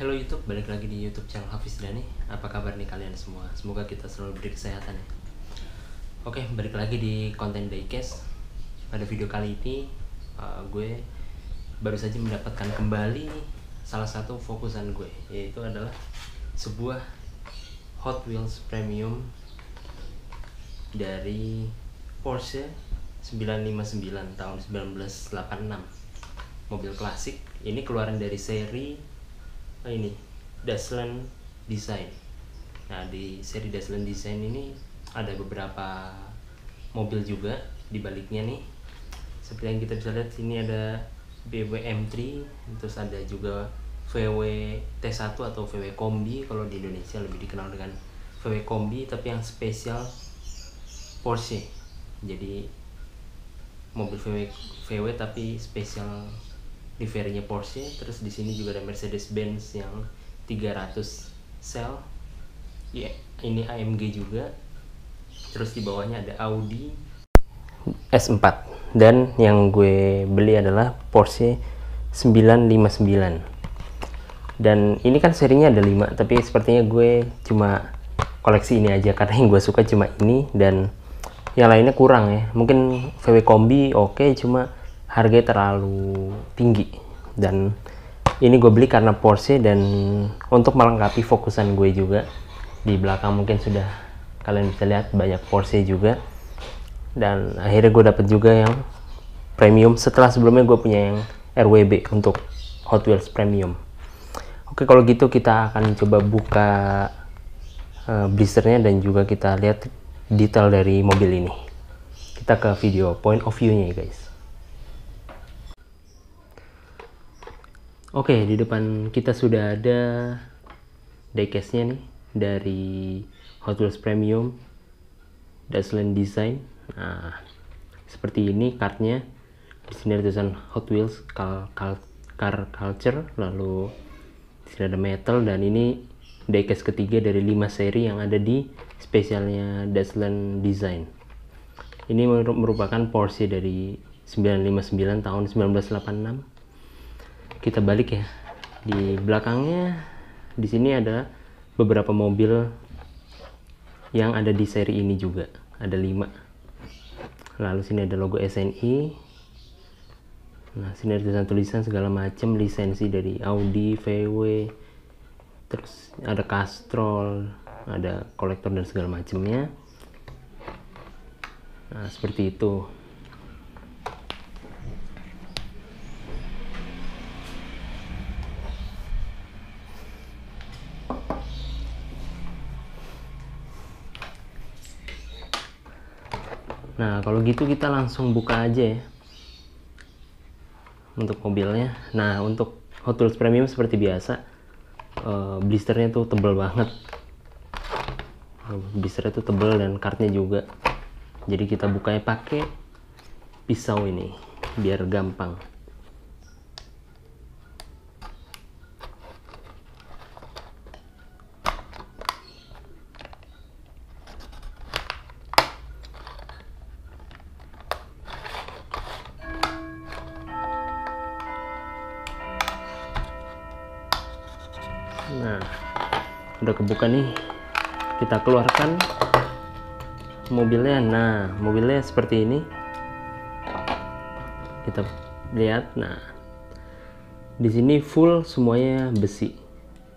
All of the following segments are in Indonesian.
Hello YouTube, balik lagi di YouTube channel Hafiz Dani. Apa kabar nih kalian semua? Semoga kita selalu beri kesehatan ya. Oke, balik lagi di konten daycast. Pada video kali ini, uh, gue baru saja mendapatkan kembali salah satu fokusan gue, yaitu adalah sebuah Hot Wheels Premium dari Porsche 959 tahun 1986. Mobil klasik, ini keluaran dari seri ini Dasland Design. Nah di seri Dasland Design ini ada beberapa mobil juga di baliknya nih. Seperti yang kita bisa lihat sini ada BMW M3, terus ada juga VW T1 atau VW Kombi kalau di Indonesia lebih dikenal dengan VW Kombi tapi yang spesial Porsche jadi mobil VW, VW tapi spesial liverinya Porsche terus di sini juga ada Mercedes Benz yang 300 sel ya yeah, ini AMG juga terus di bawahnya ada Audi S4 dan yang gue beli adalah Porsche 959 dan ini kan serinya ada 5 tapi sepertinya gue cuma koleksi ini aja karena yang gue suka cuma ini dan yang lainnya kurang ya mungkin VW Kombi oke okay, cuma harganya terlalu tinggi dan ini gue beli karena Porsche dan untuk melengkapi fokusan gue juga di belakang mungkin sudah kalian bisa lihat banyak Porsche juga dan akhirnya gue dapet juga yang premium setelah sebelumnya gue punya yang RWB untuk Hot Wheels premium oke kalau gitu kita akan coba buka uh, blisternya dan juga kita lihat detail dari mobil ini kita ke video point of view nya ya guys Oke, okay, di depan kita sudah ada diecast-nya nih dari Hot Wheels Premium Dazzling Design. Nah, seperti ini kartnya. Di sini ada tulisan Hot Wheels Car, Car, Car Culture, lalu di sini ada metal dan ini diecast ketiga dari 5 seri yang ada di spesialnya Dazzling Design. Ini merupakan porsi dari 959 tahun 1986 kita balik ya di belakangnya di sini ada beberapa mobil yang ada di seri ini juga ada lima lalu sini ada logo SNI nah sini ada tulisan-tulisan segala macam lisensi dari Audi, VW terus ada Castrol ada kolektor dan segala macamnya nah seperti itu Nah, kalau gitu kita langsung buka aja ya untuk mobilnya. Nah, untuk Hot Wheels Premium seperti biasa, uh, blisternya tuh tebel banget. Blisternya tuh tebel dan kartnya juga. Jadi kita bukanya pakai pisau ini biar gampang. nah udah kebuka nih kita keluarkan mobilnya nah mobilnya seperti ini kita lihat nah di sini full semuanya besi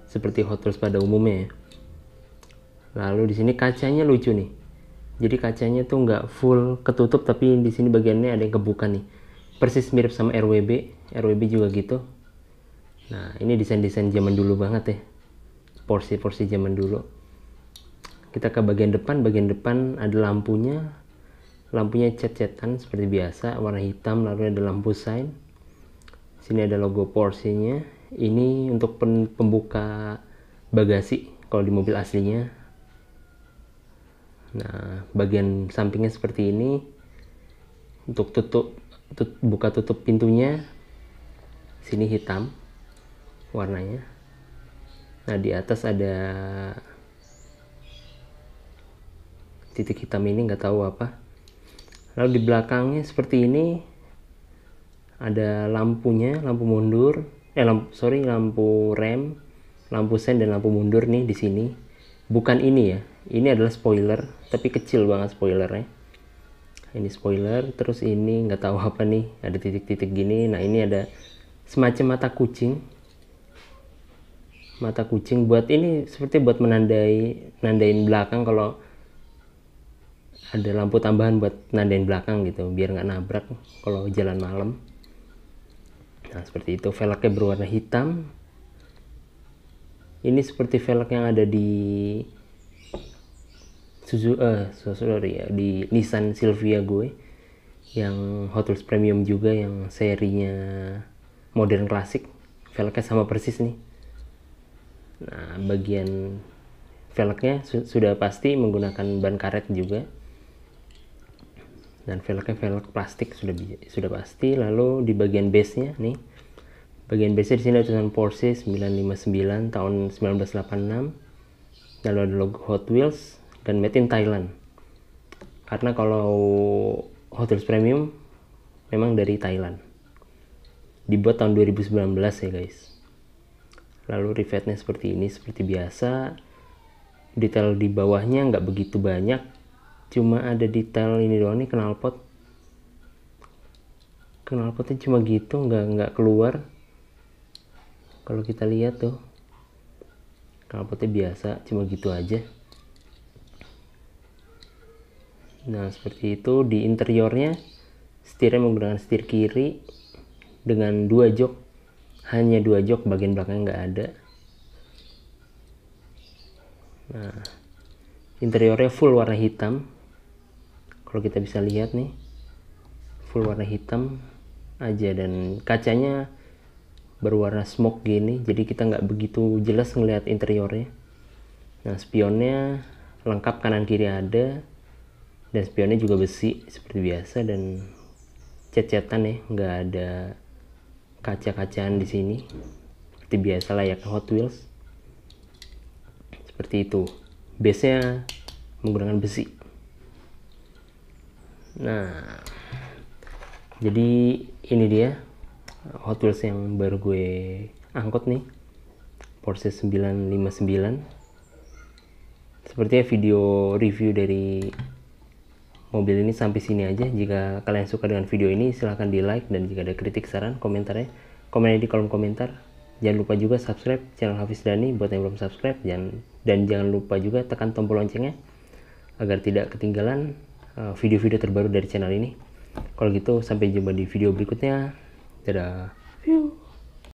seperti Hot Wheels pada umumnya ya. lalu di sini kacanya lucu nih jadi kacanya tuh nggak full ketutup tapi di sini bagiannya ada yang kebuka nih persis mirip sama RWB RWB juga gitu nah ini desain-desain zaman dulu banget ya porsi-porsi zaman dulu kita ke bagian depan bagian depan ada lampunya lampunya cat-catan seperti biasa warna hitam lalu ada lampu sign sini ada logo porsinya ini untuk pembuka bagasi kalau di mobil aslinya nah bagian sampingnya seperti ini untuk tutup tut, buka tutup pintunya sini hitam warnanya nah di atas ada titik hitam ini nggak tahu apa lalu di belakangnya seperti ini ada lampunya lampu mundur eh lampu, sorry lampu rem lampu sen dan lampu mundur nih di sini bukan ini ya ini adalah spoiler tapi kecil banget spoilernya ini spoiler terus ini nggak tahu apa nih ada titik-titik gini nah ini ada semacam mata kucing mata kucing buat ini seperti buat menandai nandain belakang kalau ada lampu tambahan buat nandain belakang gitu biar nggak nabrak kalau jalan malam nah seperti itu velgnya berwarna hitam ini seperti velg yang ada di Suzu uh, sorry ya di Nissan Silvia gue yang Hot Wheels Premium juga yang serinya modern klasik velgnya sama persis nih Nah, bagian velgnya su sudah pasti menggunakan ban karet juga. Dan velgnya velg plastik sudah sudah pasti. Lalu di bagian base-nya nih. Bagian base di sini ada tulisan Porsche 959 tahun 1986. Lalu ada logo Hot Wheels dan made in Thailand. Karena kalau Hot Wheels Premium memang dari Thailand. Dibuat tahun 2019 ya guys lalu rivetnya seperti ini seperti biasa detail di bawahnya nggak begitu banyak cuma ada detail ini doang nih knalpot knalpotnya cuma gitu nggak nggak keluar kalau kita lihat tuh knalpotnya biasa cuma gitu aja nah seperti itu di interiornya setirnya menggunakan setir kiri dengan dua jok hanya dua jok bagian belakang nggak ada nah interiornya full warna hitam kalau kita bisa lihat nih full warna hitam aja dan kacanya berwarna smoke gini jadi kita nggak begitu jelas ngelihat interiornya nah spionnya lengkap kanan kiri ada dan spionnya juga besi seperti biasa dan cat-catan ya nggak ada kaca-kacaan di sini seperti biasa ya Hot Wheels seperti itu base nya menggunakan besi nah jadi ini dia Hot Wheels yang baru gue angkut nih Porsche 959 sepertinya video review dari mobil ini sampai sini aja. Jika kalian suka dengan video ini, silahkan di like dan jika ada kritik, saran, komentarnya, komen di kolom komentar. Jangan lupa juga subscribe channel Hafiz Dani buat yang belum subscribe dan, dan jangan lupa juga tekan tombol loncengnya agar tidak ketinggalan eh, video-video terbaru dari channel ini. Kalau gitu sampai jumpa di video berikutnya. Dadah.